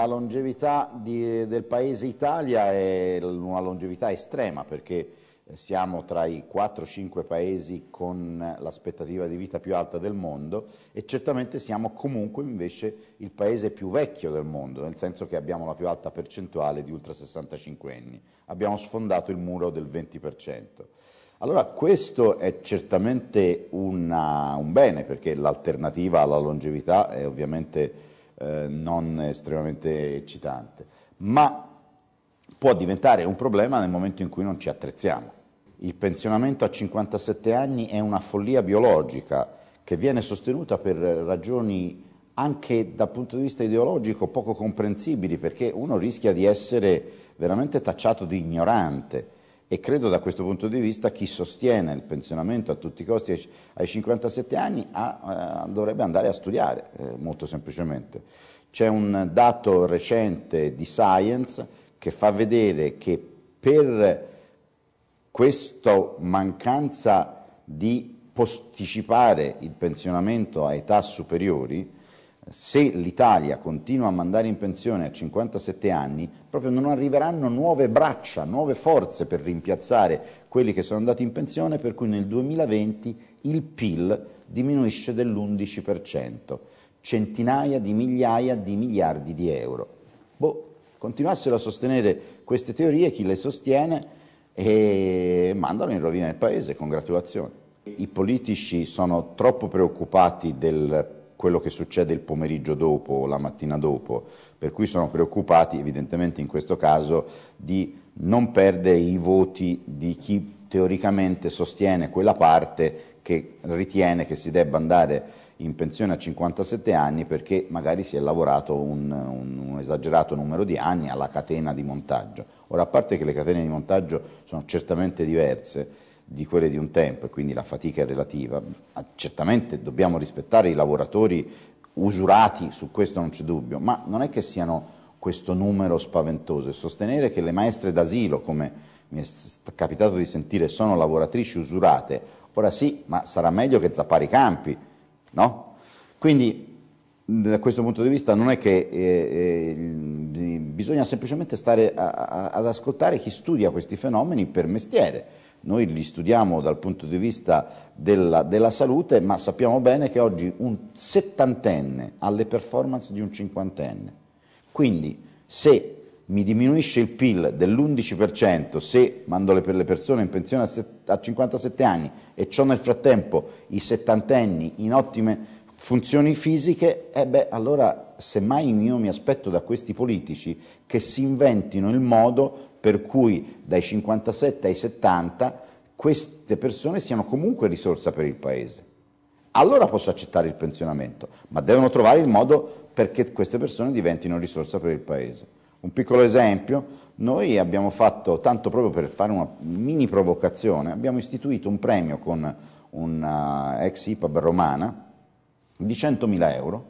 la longevità di, del paese Italia è una longevità estrema perché eh, siamo tra i 4-5 paesi con l'aspettativa di vita più alta del mondo e certamente siamo comunque invece il paese più vecchio del mondo, nel senso che abbiamo la più alta percentuale di ultra 65 anni, abbiamo sfondato il muro del 20%. Allora questo è certamente una, un bene perché l'alternativa alla longevità è ovviamente eh, non estremamente eccitante, ma può diventare un problema nel momento in cui non ci attrezziamo. Il pensionamento a 57 anni è una follia biologica che viene sostenuta per ragioni anche dal punto di vista ideologico poco comprensibili, perché uno rischia di essere veramente tacciato di ignorante. E credo da questo punto di vista chi sostiene il pensionamento a tutti i costi ai 57 anni ha, eh, dovrebbe andare a studiare, eh, molto semplicemente. C'è un dato recente di Science che fa vedere che per questa mancanza di posticipare il pensionamento a età superiori, se l'Italia continua a mandare in pensione a 57 anni, proprio non arriveranno nuove braccia, nuove forze per rimpiazzare quelli che sono andati in pensione, per cui nel 2020 il PIL diminuisce dell'11%, centinaia di migliaia di miliardi di euro. Boh, continuassero a sostenere queste teorie, chi le sostiene e mandano in rovina il paese, congratulazioni. I politici sono troppo preoccupati del quello che succede il pomeriggio dopo o la mattina dopo, per cui sono preoccupati evidentemente in questo caso di non perdere i voti di chi teoricamente sostiene quella parte che ritiene che si debba andare in pensione a 57 anni perché magari si è lavorato un, un, un, esagerato numero di anni alla catena di montaggio. Ora, a parte che le catene di montaggio sono certamente diverse, di quelle di un tempo e quindi la fatica è relativa, ah, certamente dobbiamo rispettare i lavoratori usurati, su questo non c'è dubbio, ma non è che siano questo numero spaventoso e sostenere che le maestre d'asilo, come mi è capitato di sentire, sono lavoratrici usurate, ora sì, ma sarà meglio che zappare i campi, no? Quindi da questo punto di vista non è che eh, eh, bisogna semplicemente stare a, a, ad ascoltare chi studia questi fenomeni per mestiere, noi li studiamo dal punto di vista della, della salute, ma sappiamo bene che oggi un settantenne ha le performance di un cinquantenne. Quindi se mi diminuisce il PIL dell'11% se mando le, per le persone in pensione a, set, a 57 anni e ho nel frattempo i settantenni in ottime Funzioni fisiche, e eh beh, allora semmai io mi aspetto da questi politici che si inventino il modo per cui dai 57 ai 70 queste persone siano comunque risorsa per il Paese. Allora posso accettare il pensionamento, ma devono trovare il modo perché queste persone diventino risorsa per il Paese. Un piccolo esempio, noi abbiamo fatto, tanto proprio per fare una mini provocazione, abbiamo istituito un premio con una ex IPAB romana, di 100.000 euro,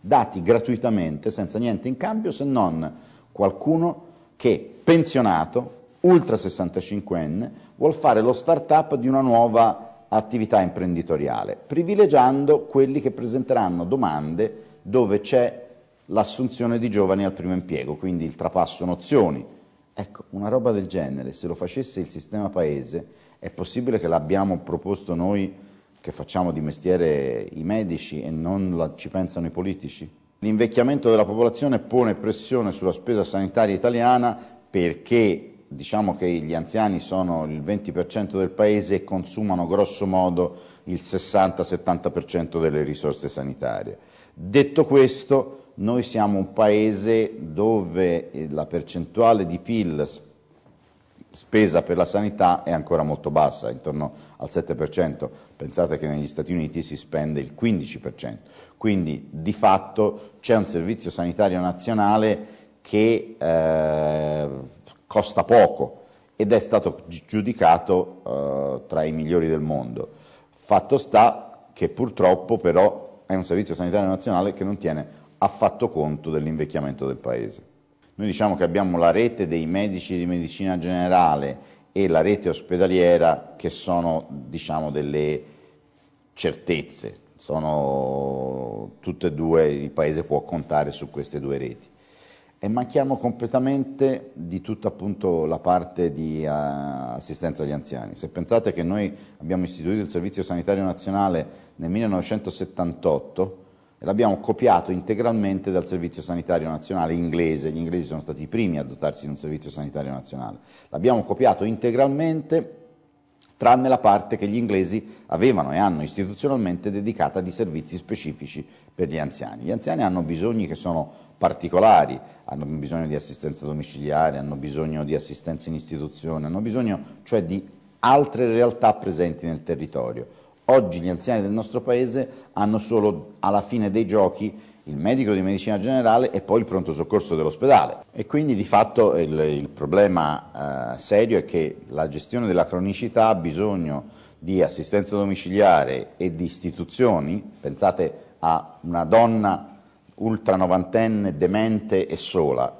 dati gratuitamente, senza niente in cambio, se non qualcuno che, pensionato, ultra 65enne, vuol fare lo start-up di una nuova attività imprenditoriale, privilegiando quelli che presenteranno domande dove c'è l'assunzione di giovani al primo impiego, quindi il trapasso nozioni. Ecco, una roba del genere, se lo facesse il sistema paese, è possibile che l'abbiamo proposto noi che facciamo di mestiere i medici e non la, ci pensano i politici? L'invecchiamento della popolazione pone pressione sulla spesa sanitaria italiana perché diciamo che gli anziani sono il 20% del paese e consumano grosso modo il 60-70% delle risorse sanitarie. Detto questo, noi siamo un paese dove la percentuale di PIL spesa per la sanità è ancora molto bassa, intorno al 7%. Pensate che negli Stati Uniti si spende il 15%. Quindi di fatto c'è un servizio sanitario nazionale che eh, costa poco ed è stato giudicato eh, tra i migliori del mondo. Fatto sta che purtroppo però è un servizio sanitario nazionale che non tiene affatto conto dell'invecchiamento del Paese. Noi diciamo che abbiamo la rete dei medici di medicina generale e la rete ospedaliera che sono diciamo, delle certezze, sono tutte e due, il Paese può contare su queste due reti. E manchiamo completamente di tutta appunto, la parte di uh, assistenza agli anziani. Se pensate che noi abbiamo istituito il Servizio Sanitario Nazionale nel 1978, e l'abbiamo copiato integralmente dal Servizio Sanitario Nazionale inglese, gli inglesi sono stati i primi a dotarsi di un Servizio Sanitario Nazionale, l'abbiamo copiato integralmente tranne la parte che gli inglesi avevano e hanno istituzionalmente dedicata di servizi specifici per gli anziani. Gli anziani hanno bisogni che sono particolari, hanno bisogno di assistenza domiciliare, hanno bisogno di assistenza in istituzione, hanno bisogno cioè di altre realtà presenti nel territorio Oggi gli anziani del nostro paese hanno solo alla fine dei giochi il medico di medicina generale e poi il pronto soccorso dell'ospedale. E quindi di fatto il, il problema eh, serio è che la gestione della cronicità ha bisogno di assistenza domiciliare e di istituzioni, pensate a una donna ultra novantenne, demente e sola,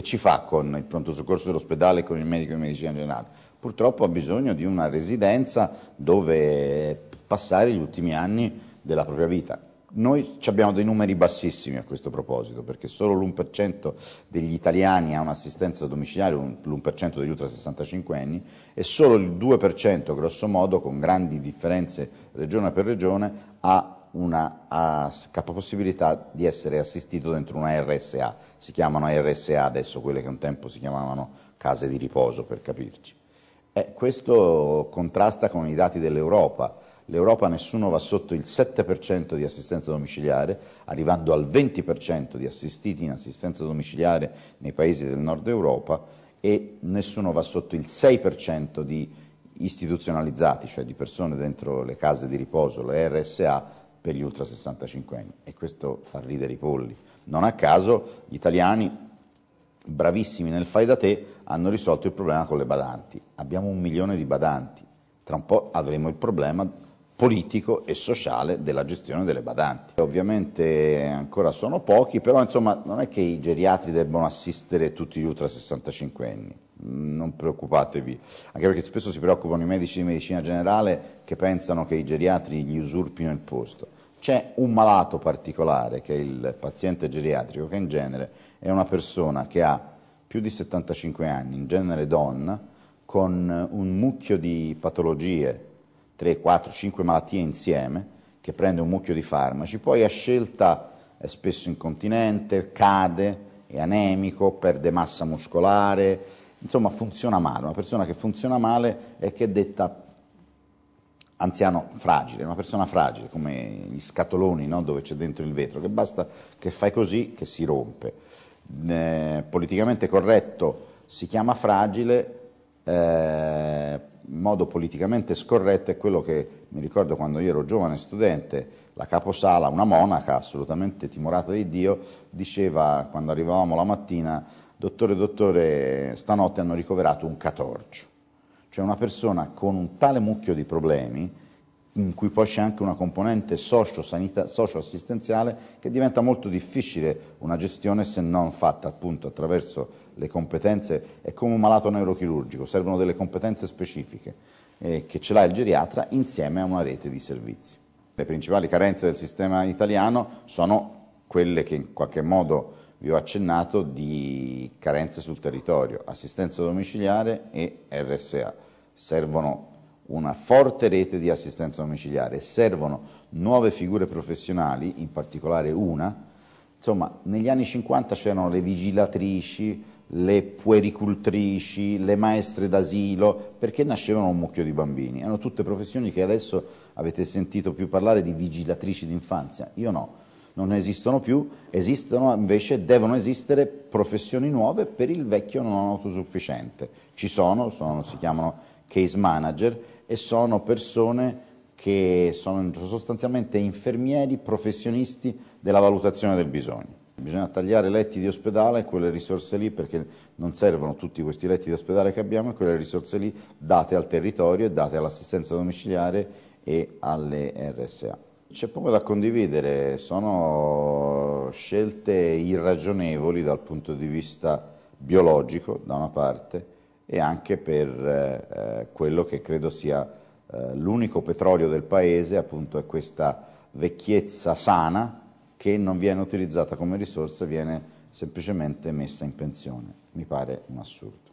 che ci fa con il pronto soccorso dell'ospedale e con il medico di medicina generale? Purtroppo ha bisogno di una residenza dove passare gli ultimi anni della propria vita. Noi abbiamo dei numeri bassissimi a questo proposito, perché solo l'1% degli italiani ha un'assistenza domiciliare, l'1% degli ultra 65 anni, e solo il 2% grosso modo, con grandi differenze regione per regione, ha una uh, possibilità di essere assistito dentro una RSA, si chiamano RSA adesso quelle che un tempo si chiamavano case di riposo per capirci. Eh, questo contrasta con i dati dell'Europa, l'Europa nessuno va sotto il 7% di assistenza domiciliare, arrivando al 20% di assistiti in assistenza domiciliare nei paesi del nord Europa e nessuno va sotto il 6% di istituzionalizzati, cioè di persone dentro le case di riposo, le RSA, per gli ultra 65 anni e questo fa ridere i polli. Non a caso gli italiani bravissimi nel fai da te hanno risolto il problema con le badanti. Abbiamo un milione di badanti, tra un po' avremo il problema politico e sociale della gestione delle badanti. Ovviamente ancora sono pochi, però insomma non è che i geriatri debbano assistere tutti gli ultra 65 anni non preoccupatevi, anche perché spesso si preoccupano i medici di medicina generale che pensano che i geriatri gli usurpino il posto. C'è un malato particolare, che è il paziente geriatrico, che in genere è una persona che ha più di 75 anni, in genere donna, con un mucchio di patologie, 3, 4, 5 malattie insieme, che prende un mucchio di farmaci, poi a scelta è spesso incontinente, cade, è anemico, perde massa muscolare, insomma funziona male, una persona che funziona male è che è detta anziano fragile, una persona fragile, come gli scatoloni no? dove c'è dentro il vetro, che basta che fai così che si rompe. Eh, politicamente corretto si chiama fragile, eh, modo politicamente scorretto è quello che mi ricordo quando io ero giovane studente, la caposala, una monaca assolutamente timorata di Dio, diceva quando arrivavamo la mattina dottore, dottore, stanotte hanno ricoverato un catorcio, cioè una persona con un tale mucchio di problemi, in cui poi c'è anche una componente socio-assistenziale che diventa molto difficile una gestione se non fatta appunto attraverso le competenze, è come un malato neurochirurgico, servono delle competenze specifiche eh, che ce l'ha il geriatra insieme a una rete di servizi. Le principali carenze del sistema italiano sono quelle che in qualche modo vi ho accennato di carenze sul territorio, assistenza domiciliare e RSA. Servono una forte rete di assistenza domiciliare, servono nuove figure professionali, in particolare una. Insomma, negli anni 50 c'erano le vigilatrici, le puericultrici, le maestre d'asilo, perché nascevano un mucchio di bambini. Erano tutte professioni che adesso avete sentito più parlare di vigilatrici d'infanzia, io no non esistono più, esistono invece, devono esistere professioni nuove per il vecchio non autosufficiente. Ci sono, sono si chiamano case manager e sono persone che sono sostanzialmente infermieri professionisti della valutazione del bisogno. Bisogna tagliare letti di ospedale, quelle risorse lì, perché non servono tutti questi letti di ospedale che abbiamo, quelle risorse lì date al territorio e date all'assistenza domiciliare e alle RSA. C'è poco da condividere, sono scelte irragionevoli dal punto di vista biologico da una parte e anche per eh, eh, quello che credo sia eh, l'unico petrolio del paese, appunto è questa vecchiezza sana che non viene utilizzata come risorsa, viene semplicemente messa in pensione. Mi pare un assurdo.